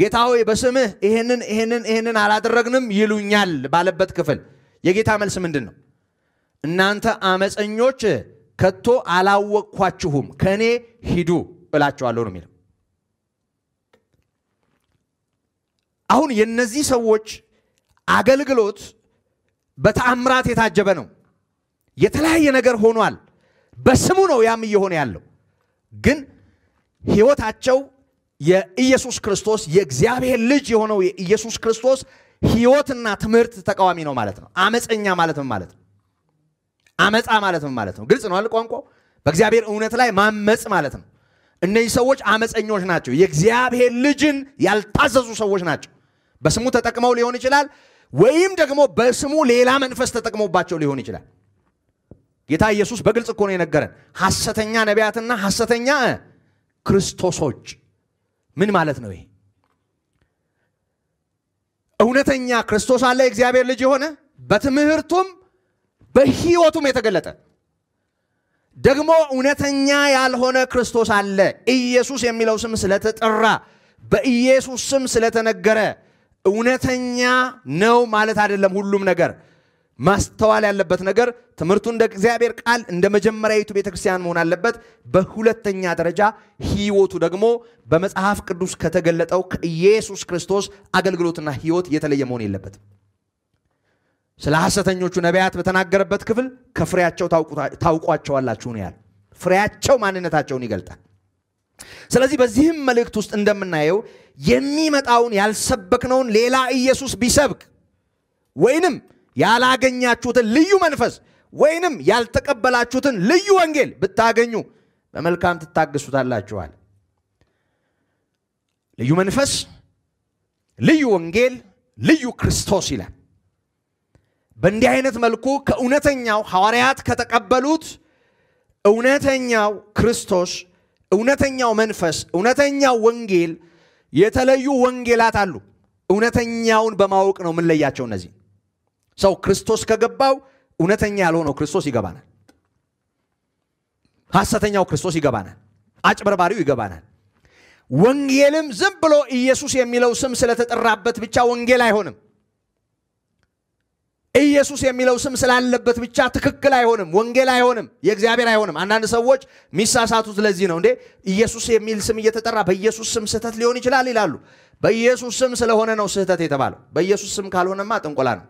ጌታ ሆይ በስምህ ይህንን ይህንን ይህንን አላደረግንም ይሉኛል ባለበት ክፍል የጌታ መልስ ምንድን ነው? እናንተ አመፀኞች ከቶ አላወቅኳችሁም፣ ከእኔ ሂዱ እላችኋለሁ ነው የሚለው። አሁን የነዚህ ሰዎች አገልግሎት በተአምራት የታጀበ ነው። የተለያየ ነገር ሆኗል። በስሙ ነው ያም እየሆነ ያለው። ግን ህይወታቸው የኢየሱስ ክርስቶስ የእግዚአብሔር ልጅ የሆነው የኢየሱስ ክርስቶስ ህይወትና ትምህርት ተቃዋሚ ነው ማለት ነው። አመፀኛ ማለት ምን ማለት ነው? አመፃ ማለት ምን ማለት ነው? ግልጽ ነው አይደል? ቋንቋው በእግዚአብሔር እውነት ላይ ማመፅ ማለት ነው። እነዚህ ሰዎች አመፀኞች ናቸው። የእግዚአብሔር ልጅን ያልታዘዙ ሰዎች ናቸው። በስሙ ተጠቅመው ሊሆን ይችላል። ወይም ደግሞ በስሙ ሌላ መንፈስ ተጠቅሞባቸው ሊሆን ይችላል። ጌታ ኢየሱስ በግልጽ እኮ ነው የነገረን። ሐሰተኛ ነቢያትና ሐሰተኛ ክርስቶሶች ምን ማለት ነው? ይሄ እውነተኛ ክርስቶስ አለ፣ የእግዚአብሔር ልጅ የሆነ በትምህርቱም በህይወቱም የተገለጠ ደግሞ እውነተኛ ያልሆነ ክርስቶስ አለ። ኢየሱስ የሚለው ስም ስለተጠራ በኢየሱስ ስም ስለተነገረ እውነተኛ ነው ማለት አይደለም። ሁሉም ነገር ማስተዋል ያለበት ነገር ትምህርቱ እንደ እግዚአብሔር ቃል እንደ መጀመሪያዊቱ ቤተክርስቲያን መሆን አለበት። በሁለተኛ ደረጃ ህይወቱ ደግሞ በመጽሐፍ ቅዱስ ከተገለጠው ከኢየሱስ ክርስቶስ አገልግሎትና ህይወት የተለየ መሆን የለበትም። ስለ ሐሰተኞቹ ነቢያት በተናገረበት ክፍል ከፍሬያቸው ታውቋቸዋላችሁ ነው ያል። ፍሬያቸው ማንነታቸውን ይገልጣል። ስለዚህ በዚህም መልእክት ውስጥ እንደምናየው የሚመጣውን ያልሰበክነውን ሌላ ኢየሱስ ቢሰብክ ወይንም ያላገኛችሁትን ልዩ መንፈስ ወይንም ያልተቀበላችሁትን ልዩ ወንጌል ብታገኙ በመልካም ትታገሱታላችኋል። ልዩ መንፈስ፣ ልዩ ወንጌል፣ ልዩ ክርስቶስ ይላል። በእንዲህ አይነት መልኩ ከእውነተኛው ሐዋርያት ከተቀበሉት እውነተኛው ክርስቶስ እውነተኛው መንፈስ፣ እውነተኛው ወንጌል፣ የተለዩ ወንጌላት አሉ። እውነተኛውን በማወቅ ነው የምንለያቸው። እነዚህ ሰው ክርስቶስ ከገባው እውነተኛ ያልሆነው ክርስቶስ ይገባናል። ሐሰተኛው ክርስቶስ ይገባናል። አጭበርባሪው ይገባናል። ወንጌልም ዝም ብሎ ኢየሱስ የሚለው ስም ስለተጠራበት ብቻ ወንጌል አይሆንም። ኢየሱስ የሚለው ስም ስላለበት ብቻ ትክክል አይሆንም፣ ወንጌል አይሆንም፣ የእግዚአብሔር አይሆንም። አንዳንድ ሰዎች ሚሳሳቱ ለዚህ ነው። እንዴ ኢየሱስ የሚል ስም እየተጠራ በኢየሱስ ስም ስህተት ሊሆን ይችላል ይላሉ። በኢየሱስ ስም ስለሆነ ነው ስህተት የተባለው። በኢየሱስ ስም ካልሆነማ ጥንቆላ ነው።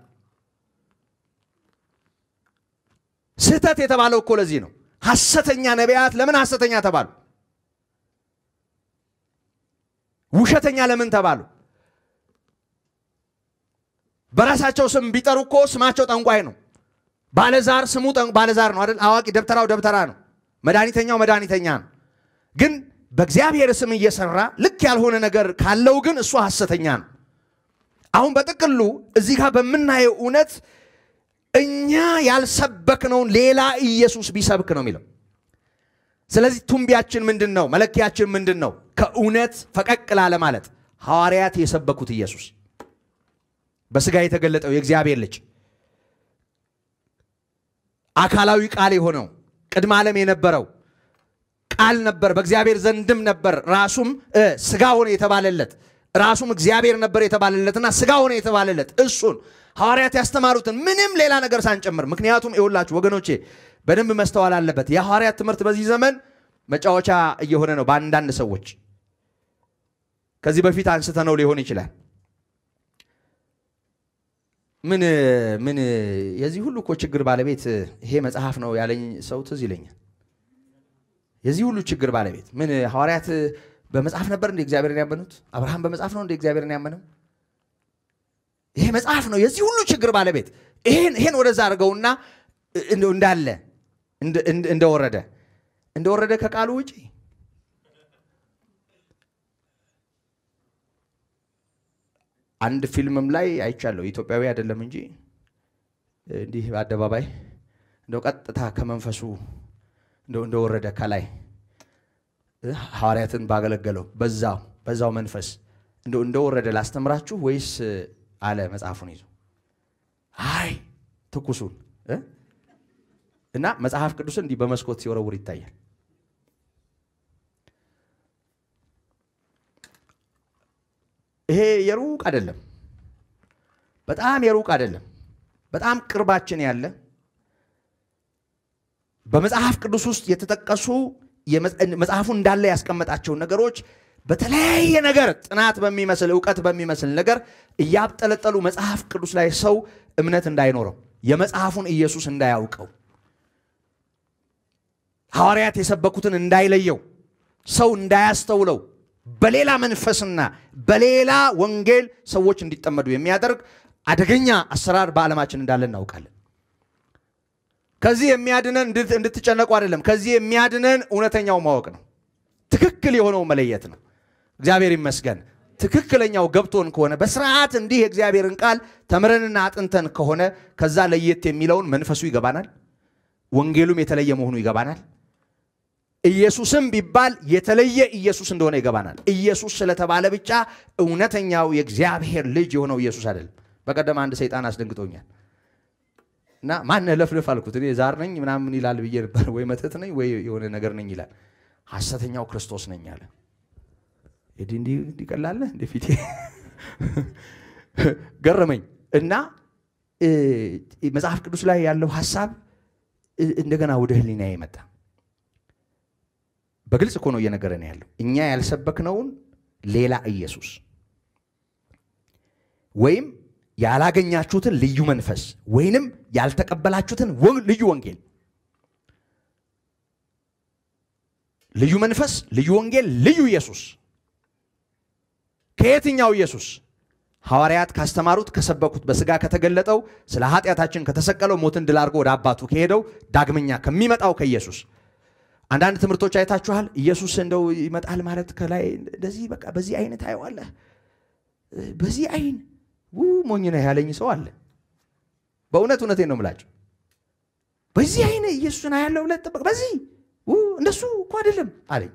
ስህተት የተባለው እኮ ለዚህ ነው። ሐሰተኛ ነቢያት ለምን ሐሰተኛ ተባሉ? ውሸተኛ ለምን ተባሉ? በራሳቸው ስም ቢጠሩ እኮ ስማቸው ጠንቋይ ነው። ባለዛር ስሙ ባለዛር ነው አይደል? አዋቂ ደብተራው ደብተራ ነው። መድኃኒተኛው መድኃኒተኛ ነው። ግን በእግዚአብሔር ስም እየሰራ ልክ ያልሆነ ነገር ካለው ግን እሱ ሐሰተኛ ነው። አሁን በጥቅሉ እዚህ ጋር በምናየው እውነት እኛ ያልሰበክነውን ሌላ ኢየሱስ ቢሰብክ ነው የሚለው። ስለዚህ ቱንቢያችን ምንድን ነው? መለኪያችን ምንድን ነው? ከእውነት ፈቀቅ ላለ ማለት ሐዋርያት የሰበኩት ኢየሱስ በስጋ የተገለጠው የእግዚአብሔር ልጅ አካላዊ ቃል የሆነው ቅድመ ዓለም የነበረው ቃል ነበር፣ በእግዚአብሔር ዘንድም ነበር። ራሱም ስጋ ሆነ የተባለለት ራሱም እግዚአብሔር ነበር የተባለለትና ስጋ ሆነ የተባለለት እሱን ሐዋርያት ያስተማሩትን ምንም ሌላ ነገር ሳንጨምር። ምክንያቱም ይኸውላችሁ ወገኖቼ በደንብ መስተዋል አለበት። የሐዋርያት ትምህርት በዚህ ዘመን መጫወቻ እየሆነ ነው በአንዳንድ ሰዎች። ከዚህ በፊት አንስተነው ሊሆን ይችላል። ምን ምን የዚህ ሁሉ እኮ ችግር ባለቤት ይሄ መጽሐፍ ነው ያለኝ ሰው ትዝ ይለኛል። የዚህ ሁሉ ችግር ባለቤት ምን ሐዋርያት በመጽሐፍ ነበር እንደ እግዚአብሔርን ያመኑት? አብርሃም በመጽሐፍ ነው እንደ እግዚአብሔርን ያመነው? ይሄ መጽሐፍ ነው የዚህ ሁሉ ችግር ባለቤት። ይሄን ይሄን ወደዛ አድርገውና እንዳለ እንደወረደ እንደወረደ ከቃሉ ውጪ አንድ ፊልምም ላይ አይቻለሁ። ኢትዮጵያዊ አይደለም እንጂ እንዲህ አደባባይ እንደው ቀጥታ ከመንፈሱ እንደወረደ ከላይ ሐዋርያትን ባገለገለው በዛው በዛው መንፈስ እንደው እንደወረደ ላስተምራችሁ ወይስ አለ መጽሐፉን ይዞ አይ ትኩሱን እና መጽሐፍ ቅዱስን እንዲህ በመስኮት ሲወረውር ይታያል። ይሄ የሩቅ አይደለም፣ በጣም የሩቅ አይደለም፣ በጣም ቅርባችን ያለ በመጽሐፍ ቅዱስ ውስጥ የተጠቀሱ መጽሐፉ እንዳለ ያስቀመጣቸው ነገሮች በተለያየ ነገር ጥናት በሚመስል እውቀት በሚመስል ነገር እያብጠለጠሉ መጽሐፍ ቅዱስ ላይ ሰው እምነት እንዳይኖረው የመጽሐፉን ኢየሱስ እንዳያውቀው ሐዋርያት የሰበኩትን እንዳይለየው ሰው እንዳያስተውለው በሌላ መንፈስና በሌላ ወንጌል ሰዎች እንዲጠመዱ የሚያደርግ አደገኛ አሰራር በዓለማችን እንዳለ እናውቃለን። ከዚህ የሚያድነን እንድትጨነቁ አይደለም። ከዚህ የሚያድነን እውነተኛው ማወቅ ነው። ትክክል የሆነው መለየት ነው። እግዚአብሔር ይመስገን። ትክክለኛው ገብቶን ከሆነ በስርዓት እንዲህ የእግዚአብሔርን ቃል ተምረንና አጥንተን ከሆነ ከዛ ለየት የሚለውን መንፈሱ ይገባናል። ወንጌሉም የተለየ መሆኑ ይገባናል። ኢየሱስም ቢባል የተለየ ኢየሱስ እንደሆነ ይገባናል። ኢየሱስ ስለተባለ ብቻ እውነተኛው የእግዚአብሔር ልጅ የሆነው ኢየሱስ አይደለም። በቀደም አንድ ሰይጣን አስደንግጦኛል እና ማን ለፍልፍ አልኩት። እኔ ዛር ነኝ ምናምን ይላል ብዬ ነበር። ወይ መተት ነኝ ወይ የሆነ ነገር ነኝ ይላል። ሐሰተኛው ክርስቶስ ነኝ አለ። እዲ እንዲህ እንዲቀላለህ እንደ ፊቴ ገረመኝ እና መጽሐፍ ቅዱስ ላይ ያለው ሀሳብ እንደገና ወደ ህሊና የመጣ በግልጽ እኮ ነው እየነገረን ያለው። እኛ ያልሰበክነውን ሌላ ኢየሱስ ወይም ያላገኛችሁትን ልዩ መንፈስ ወይንም ያልተቀበላችሁትን ልዩ ወንጌል ልዩ መንፈስ፣ ልዩ ወንጌል፣ ልዩ ኢየሱስ። ከየትኛው ኢየሱስ? ሐዋርያት ካስተማሩት ከሰበኩት፣ በስጋ ከተገለጠው ስለ ኃጢአታችን ከተሰቀለው ሞትን ድል አድርጎ ወደ አባቱ ከሄደው ዳግመኛ ከሚመጣው ከኢየሱስ አንዳንድ ትምህርቶች አይታችኋል። ኢየሱስ እንደው ይመጣል ማለት ከላይ እንደዚህ በቃ በዚህ አይን ታየዋለህ። በዚህ አይን ው ሞኝ ነህ ያለኝ ሰው አለ። በእውነት እውነቴን ነው የምላቸው። በዚህ አይን ኢየሱስን አያለው ብለህ ጠበቅ። በዚህ እንደሱ እኮ አይደለም አለኝ።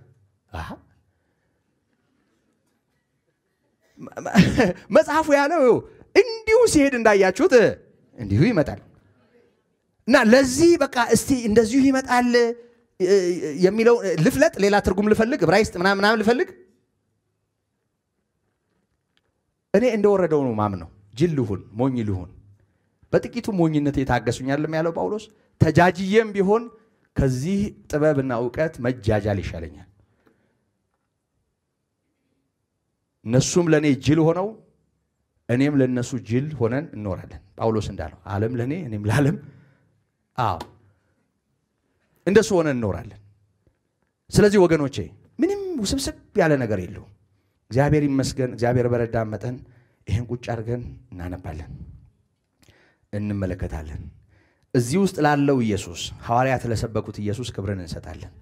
መጽሐፉ ያለው እንዲሁ ሲሄድ እንዳያችሁት እንዲሁ ይመጣል እና ለዚህ በቃ እስቲ እንደዚሁ ይመጣል የሚለው ልፍለጥ፣ ሌላ ትርጉም ልፈልግ፣ ዕብራይስጥ ምናምን ምናምን ልፈልግ። እኔ እንደወረደው ነው ማምነው። ጅል ልሁን፣ ሞኝ ልሁን፣ በጥቂቱ ሞኝነት የታገሱኛልም ያለው ጳውሎስ ተጃጅዬም ቢሆን ከዚህ ጥበብና እውቀት መጃጃል ይሻለኛል። እነሱም ለእኔ ጅል ሆነው እኔም ለእነሱ ጅል ሆነን እንኖራለን። ጳውሎስ እንዳለው ዓለም ለእኔ እኔም ለዓለም። አዎ እንደሱ ሆነ እንኖራለን። ስለዚህ ወገኖቼ ምንም ውስብስብ ያለ ነገር የለውም። እግዚአብሔር ይመስገን። እግዚአብሔር በረዳ መጠን ይህን ቁጭ አድርገን እናነባለን፣ እንመለከታለን። እዚህ ውስጥ ላለው ኢየሱስ ሐዋርያት ለሰበኩት ኢየሱስ ክብርን እንሰጣለን።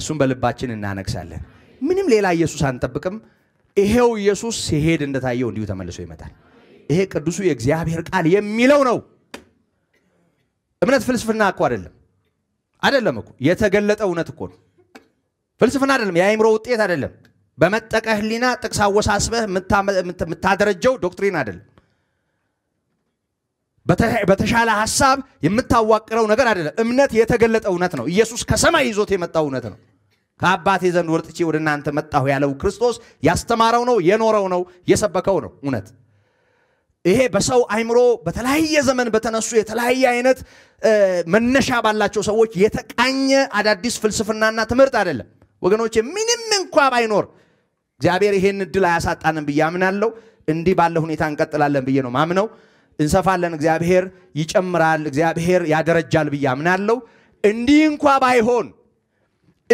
እሱን በልባችን እናነግሳለን። ምንም ሌላ ኢየሱስ አንጠብቅም። ይሄው ኢየሱስ ሲሄድ እንደታየው እንዲሁ ተመልሶ ይመጣል። ይሄ ቅዱሱ የእግዚአብሔር ቃል የሚለው ነው። እምነት ፍልስፍና እኮ አይደለም። አይደለም እኮ የተገለጠ እውነት እኮ ነው። ፍልስፍና አይደለም፣ የአእምሮ ውጤት አይደለም። በመጠቀ ህሊና ጥቅስ አወሳስበህ የምታደረጀው ዶክትሪን አይደለም። በተሻለ ሀሳብ የምታዋቅረው ነገር አይደለም። እምነት የተገለጠ እውነት ነው። ኢየሱስ ከሰማይ ይዞት የመጣው እውነት ነው። ከአባቴ ዘንድ ወርጥቼ ወደ እናንተ መጣሁ ያለው ክርስቶስ ያስተማረው ነው፣ የኖረው ነው፣ የሰበከው ነው እውነት ይሄ በሰው አይምሮ በተለያየ ዘመን በተነሱ የተለያየ አይነት መነሻ ባላቸው ሰዎች የተቃኘ አዳዲስ ፍልስፍናና ትምህርት አይደለም። ወገኖች ምንም እንኳ ባይኖር እግዚአብሔር ይሄን እድል አያሳጣንም ብዬ አምናለሁ። እንዲህ ባለ ሁኔታ እንቀጥላለን ብዬ ነው ማምነው። እንሰፋለን፣ እግዚአብሔር ይጨምራል፣ እግዚአብሔር ያደረጃል ብዬ አምናለሁ። እንዲህ እንኳ ባይሆን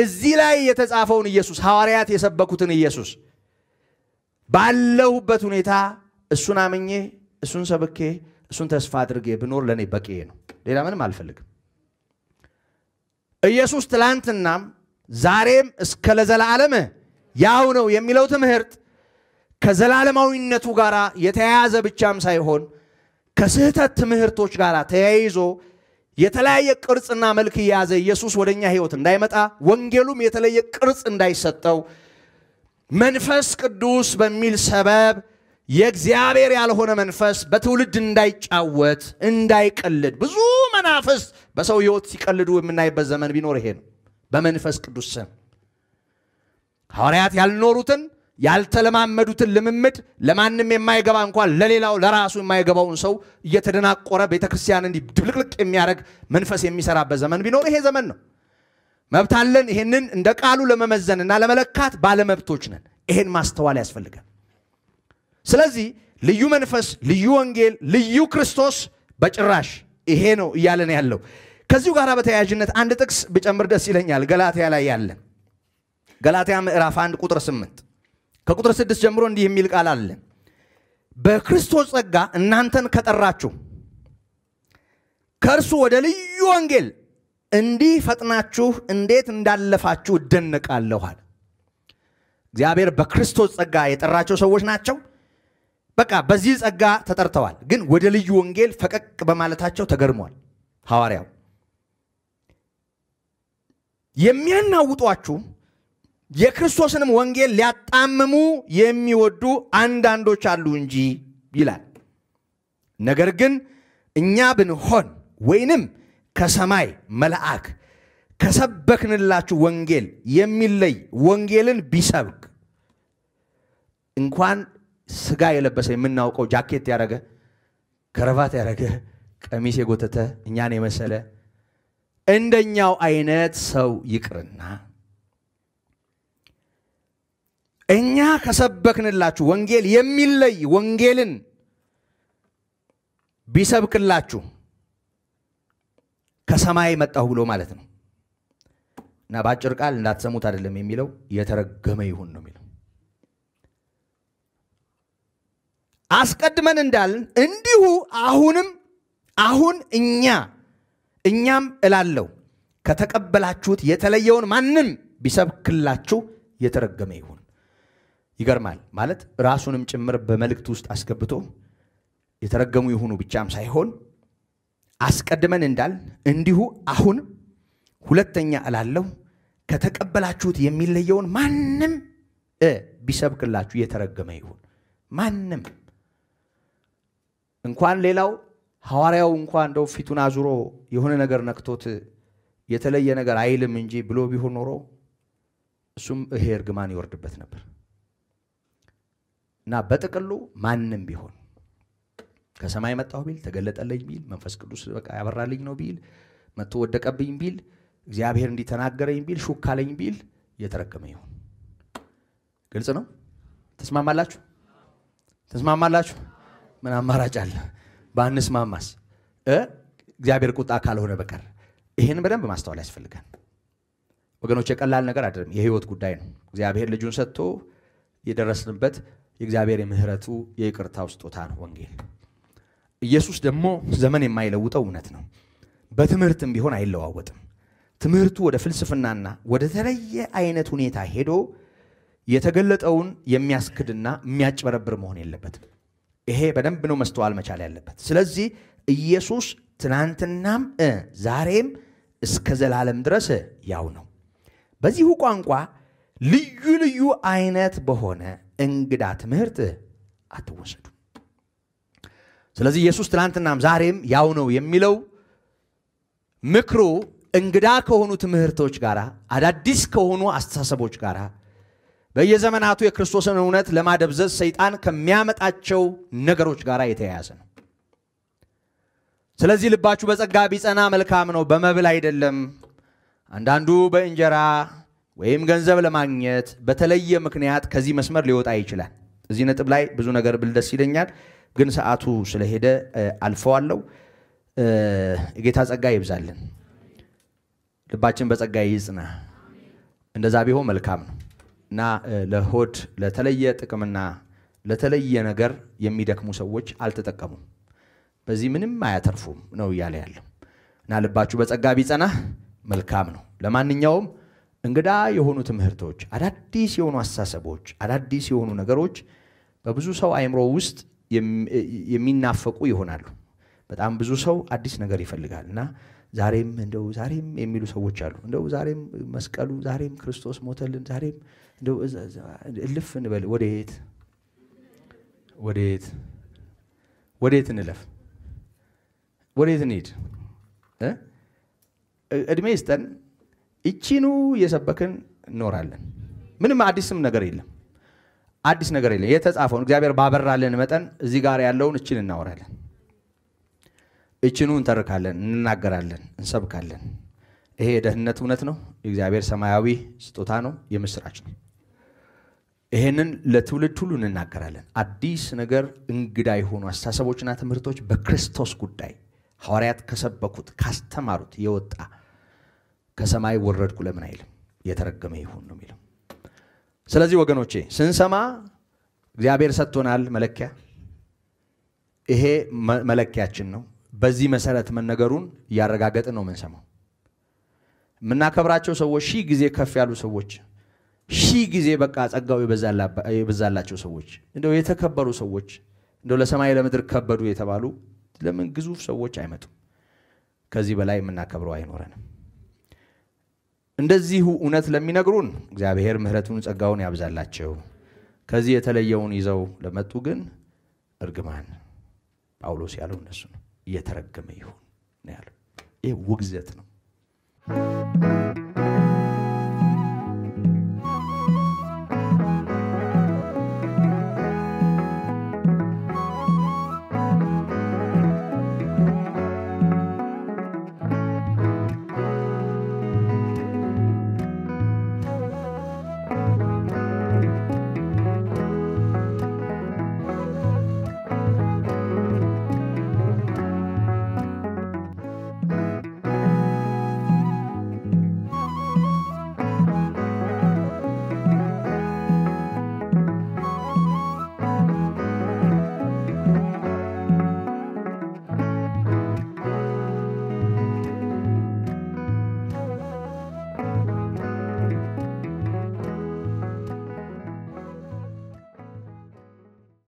እዚህ ላይ የተጻፈውን ኢየሱስ ሐዋርያት የሰበኩትን ኢየሱስ ባለሁበት ሁኔታ እሱን አምኜ እሱን ሰብኬ እሱን ተስፋ አድርጌ ብኖር ለእኔ በቂ ነው። ሌላ ምንም አልፈልግም። ኢየሱስ ትላንትናም ዛሬም እስከ ለዘላለም ያው ነው የሚለው ትምህርት ከዘላለማዊነቱ ጋር የተያያዘ ብቻም ሳይሆን ከስህተት ትምህርቶች ጋር ተያይዞ የተለያየ ቅርጽና መልክ እያያዘ ኢየሱስ ወደ እኛ ህይወት እንዳይመጣ ወንጌሉም የተለየ ቅርጽ እንዳይሰጠው መንፈስ ቅዱስ በሚል ሰበብ የእግዚአብሔር ያልሆነ መንፈስ በትውልድ እንዳይጫወት እንዳይቀልድ፣ ብዙ መናፍስት በሰው ህይወት ሲቀልዱ የምናይበት ዘመን ቢኖር ይሄ ነው። በመንፈስ ቅዱስ ስም ሐዋርያት ያልኖሩትን ያልተለማመዱትን ልምምድ ለማንም የማይገባ እንኳን ለሌላው ለራሱ የማይገባውን ሰው እየተደናቆረ ቤተክርስቲያን እንዲህ ድብልቅልቅ የሚያደርግ መንፈስ የሚሰራበት ዘመን ቢኖር ይሄ ዘመን ነው። መብታለን። ይሄንን እንደ ቃሉ ለመመዘንና ለመለካት ባለመብቶች ነን። ይሄን ማስተዋል ያስፈልጋል። ስለዚህ ልዩ መንፈስ፣ ልዩ ወንጌል፣ ልዩ ክርስቶስ በጭራሽ ይሄ ነው እያለን ያለው። ከዚሁ ጋር በተያያዥነት አንድ ጥቅስ ብጨምር ደስ ይለኛል። ገላትያ ላይ ያለ ገላትያ ምዕራፍ 1 ቁጥር 8 ከቁጥር 6 ጀምሮ እንዲህ የሚል ቃል አለ። በክርስቶስ ጸጋ እናንተን ከጠራችሁ ከእርሱ ወደ ልዩ ወንጌል እንዲህ ፈጥናችሁ እንዴት እንዳለፋችሁ እደነቃለኋል። እግዚአብሔር በክርስቶስ ጸጋ የጠራቸው ሰዎች ናቸው። በቃ በዚህ ጸጋ ተጠርተዋል። ግን ወደ ልዩ ወንጌል ፈቀቅ በማለታቸው ተገርሟል ሐዋርያው። የሚያናውጧችሁ የክርስቶስንም ወንጌል ሊያጣምሙ የሚወዱ አንዳንዶች አሉ እንጂ ይላል። ነገር ግን እኛ ብንሆን ወይንም ከሰማይ መልአክ ከሰበክንላችሁ ወንጌል የሚለይ ወንጌልን ቢሰብክ እንኳን ስጋ የለበሰ የምናውቀው ጃኬት ያደረገ ከረባት ያደረገ ቀሚስ የጎተተ እኛን የመሰለ እንደኛው አይነት ሰው ይቅርና እኛ ከሰበክንላችሁ ወንጌል የሚለይ ወንጌልን ቢሰብክላችሁ ከሰማይ መጣሁ ብሎ ማለት ነው እና በአጭር ቃል እንዳትሰሙት አይደለም የሚለው የተረገመ ይሁን ነው የሚለው አስቀድመን እንዳልን እንዲሁ አሁንም አሁን እኛ እኛም እላለሁ ከተቀበላችሁት የተለየውን ማንም ቢሰብክላችሁ የተረገመ ይሁን። ይገርማል። ማለት ራሱንም ጭምር በመልእክት ውስጥ አስገብቶ የተረገሙ ይሁኑ ብቻም ሳይሆን አስቀድመን እንዳል እንዲሁ አሁን ሁለተኛ እላለሁ ከተቀበላችሁት የሚለየውን ማንም ቢሰብክላችሁ የተረገመ ይሁን። ማንም እንኳን ሌላው ሐዋርያው እንኳን እንደው ፊቱን አዙሮ የሆነ ነገር ነክቶት የተለየ ነገር አይልም እንጂ ብሎ ቢሆን ኖሮ እሱም ይሄ እርግማን ይወርድበት ነበር እና በጥቅሉ ማንም ቢሆን ከሰማይ መጣሁ ቢል፣ ተገለጠልኝ ቢል፣ መንፈስ ቅዱስ በቃ ያበራልኝ ነው ቢል፣ መጥቶ ወደቀብኝ ቢል፣ እግዚአብሔር እንዲተናገረኝ ቢል፣ ሹካለኝ ቢል እየተረገመ ይሁን። ግልጽ ነው። ተስማማላችሁ? ተስማማላችሁ? ምን አማራጭ አለ? ማማስ እግዚአብሔር ቁጣ ካልሆነ በቀር ይህን በደንብ ማስተዋል ያስፈልጋል። ወገኖች የቀላል ነገር አይደለም፣ የህይወት ጉዳይ ነው። እግዚአብሔር ልጁን ሰጥቶ የደረስንበት የእግዚአብሔር የምህረቱ የይቅርታው ስጦታ ነው ወንጌል። ኢየሱስ ደግሞ ዘመን የማይለውጠው እውነት ነው። በትምህርትም ቢሆን አይለዋወጥም። ትምህርቱ ወደ ፍልስፍናና ወደ ተለየ አይነት ሁኔታ ሄዶ የተገለጠውን የሚያስክድና የሚያጭበረብር መሆን የለበትም። ይሄ በደንብ ነው መስተዋል መቻል ያለበት። ስለዚህ ኢየሱስ ትናንትናም ዛሬም እስከ ዘላለም ድረስ ያው ነው። በዚሁ ቋንቋ ልዩ ልዩ አይነት በሆነ እንግዳ ትምህርት አትወሰዱ። ስለዚህ ኢየሱስ ትናንትናም ዛሬም ያው ነው የሚለው ምክሩ እንግዳ ከሆኑ ትምህርቶች ጋር አዳዲስ ከሆኑ አስተሳሰቦች ጋር በየዘመናቱ የክርስቶስን እውነት ለማደብዘዝ ሰይጣን ከሚያመጣቸው ነገሮች ጋር የተያያዘ ነው። ስለዚህ ልባችሁ በጸጋ ቢጸና መልካም ነው፣ በመብል አይደለም። አንዳንዱ በእንጀራ ወይም ገንዘብ ለማግኘት በተለየ ምክንያት ከዚህ መስመር ሊወጣ ይችላል። እዚህ ነጥብ ላይ ብዙ ነገር ብል ደስ ይለኛል፣ ግን ሰዓቱ ስለሄደ አልፈዋለሁ። ጌታ ጸጋ ይብዛልን። ልባችን በጸጋ ይጽና። እንደዛ ቢሆን መልካም ነው። እና ለሆድ ለተለየ ጥቅምና ለተለየ ነገር የሚደክሙ ሰዎች አልተጠቀሙም። በዚህ ምንም አያተርፉም ነው እያለ ያለው እና ልባችሁ በጸጋ ቢጸና መልካም ነው። ለማንኛውም እንግዳ የሆኑ ትምህርቶች፣ አዳዲስ የሆኑ አስተሳሰቦች፣ አዳዲስ የሆኑ ነገሮች በብዙ ሰው አእምሮ ውስጥ የሚናፈቁ ይሆናሉ። በጣም ብዙ ሰው አዲስ ነገር ይፈልጋል እና ዛሬም እንደው ዛሬም የሚሉ ሰዎች አሉ። እንደው ዛሬም መስቀሉ፣ ዛሬም ክርስቶስ ሞተልን፣ ዛሬም እንደው እልፍ እንበል። ወዴት ወዴት ወዴት እንለፍ? ወዴት እንሂድ? እድሜ ይስጠን። እቺኑ እየሰበክን እኖራለን። ምንም አዲስም ነገር የለም። አዲስ ነገር የለም። የተጻፈውን እግዚአብሔር ባበራልን መጠን እዚህ ጋር ያለውን እችን እናወራለን። እችኑ እንተርካለን፣ እንናገራለን፣ እንሰብካለን። ይሄ የደህንነት እውነት ነው። የእግዚአብሔር ሰማያዊ ስጦታ ነው። የምስራች ነው። ይሄንን ለትውልድ ሁሉ እንናገራለን። አዲስ ነገር እንግዳ የሆኑ አስተሳሰቦችና ትምህርቶች በክርስቶስ ጉዳይ ሐዋርያት ከሰበኩት ካስተማሩት የወጣ ከሰማይ ወረድኩ ለምን አይልም፣ የተረገመ ይሁን ነው የሚለው። ስለዚህ ወገኖቼ ስንሰማ እግዚአብሔር ሰጥቶናል መለኪያ፣ ይሄ መለኪያችን ነው። በዚህ መሰረት መነገሩን እያረጋገጥን ነው የምንሰማው። የምናከብራቸው ሰዎች ሺህ ጊዜ ከፍ ያሉ ሰዎች፣ ሺህ ጊዜ በቃ ጸጋው የበዛላቸው ሰዎች፣ እንደው የተከበሩ ሰዎች፣ እንደው ለሰማይ ለምድር ከበዱ የተባሉ ለምን ግዙፍ ሰዎች አይመጡም? ከዚህ በላይ የምናከብረው አይኖረንም። እንደዚሁ እውነት ለሚነግሩን እግዚአብሔር ምሕረቱን ጸጋውን ያብዛላቸው። ከዚህ የተለየውን ይዘው ለመጡ ግን እርግማን ጳውሎስ ያለው እነሱ ነው። እየተረገመ ይሁን ነው ያለው። ይህ ውግዘት ነው።